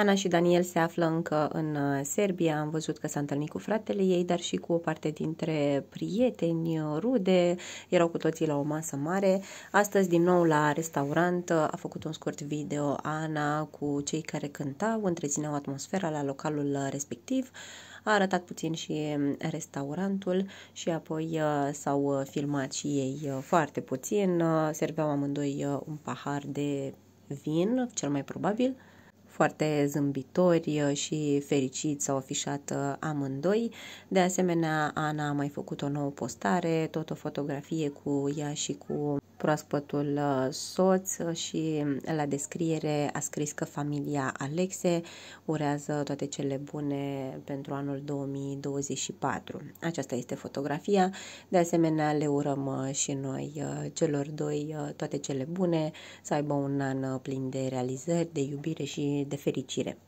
Ana și Daniel se află încă în uh, Serbia, am văzut că s-a întâlnit cu fratele ei, dar și cu o parte dintre prieteni, uh, rude, erau cu toții la o masă mare. Astăzi, din nou, la restaurant, uh, a făcut un scurt video Ana cu cei care cântau, întrețineau atmosfera la localul respectiv a arătat puțin și um, restaurantul și apoi s-au filmat și ei foarte puțin. Serveau amândoi un pahar de vin, cel mai probabil, foarte zâmbitori uh, și fericiți s-au afișat uh, amândoi. De asemenea, Ana a mai făcut o nouă postare, tot o fotografie cu ea și cu proaspătul uh, soț uh, și la descriere a scris că familia Alexe urează toate cele bune pentru anul 2024. Aceasta este fotografia. De asemenea, le urăm uh, și noi celor doi toate cele bune, să aibă un an plin de realizări, de iubire și de fericire.